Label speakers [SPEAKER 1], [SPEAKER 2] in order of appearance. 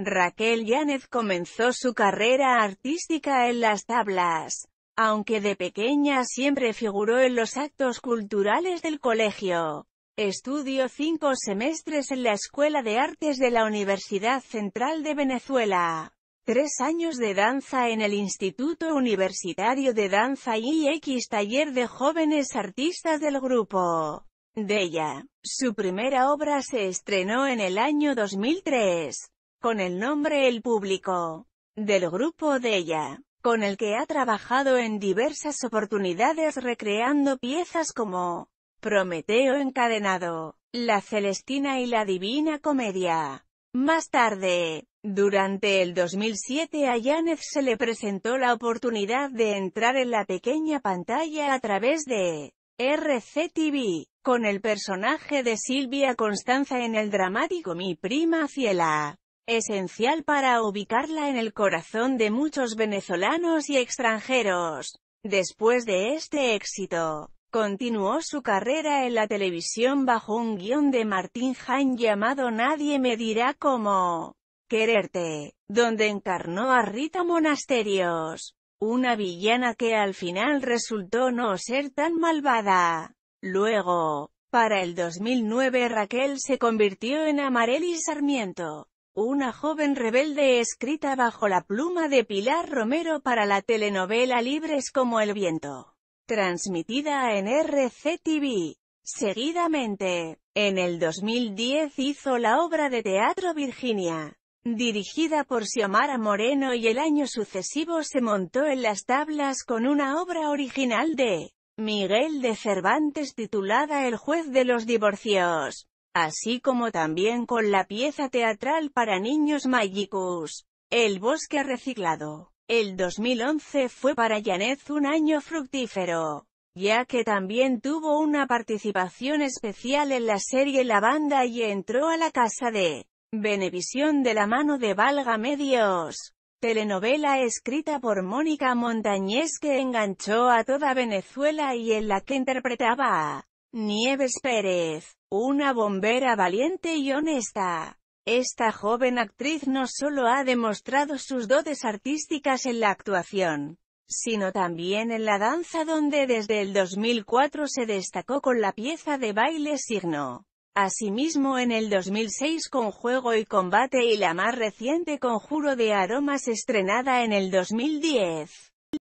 [SPEAKER 1] Raquel Yánez comenzó su carrera artística en las tablas, aunque de pequeña siempre figuró en los actos culturales del colegio. Estudió cinco semestres en la Escuela de Artes de la Universidad Central de Venezuela, tres años de danza en el Instituto Universitario de Danza y X Taller de Jóvenes Artistas del grupo. De ella, Su primera obra se estrenó en el año 2003 con el nombre El Público, del grupo de ella, con el que ha trabajado en diversas oportunidades recreando piezas como Prometeo encadenado, La Celestina y la Divina Comedia. Más tarde, durante el 2007 a Yanez se le presentó la oportunidad de entrar en la pequeña pantalla a través de RCTV, con el personaje de Silvia Constanza en el dramático Mi Prima Ciela esencial para ubicarla en el corazón de muchos venezolanos y extranjeros. Después de este éxito, continuó su carrera en la televisión bajo un guión de Martín Hahn llamado Nadie me dirá cómo quererte, donde encarnó a Rita Monasterios, una villana que al final resultó no ser tan malvada. Luego, para el 2009 Raquel se convirtió en Amareli Sarmiento, una joven rebelde escrita bajo la pluma de Pilar Romero para la telenovela Libres como el viento. Transmitida en RCTV. Seguidamente, en el 2010 hizo la obra de teatro Virginia. Dirigida por Xiomara Moreno y el año sucesivo se montó en las tablas con una obra original de Miguel de Cervantes titulada El juez de los divorcios así como también con la pieza teatral para niños Mágicos, El bosque reciclado. El 2011 fue para Janet un año fructífero, ya que también tuvo una participación especial en la serie La Banda y entró a la casa de Benevisión de la mano de Valga Medios. Telenovela escrita por Mónica Montañés que enganchó a toda Venezuela y en la que interpretaba a Nieves Pérez, una bombera valiente y honesta. Esta joven actriz no solo ha demostrado sus dotes artísticas en la actuación, sino también en la danza donde desde el 2004 se destacó con la pieza de baile Signo. Asimismo en el 2006 con Juego y Combate y la más reciente Conjuro de Aromas estrenada en el 2010.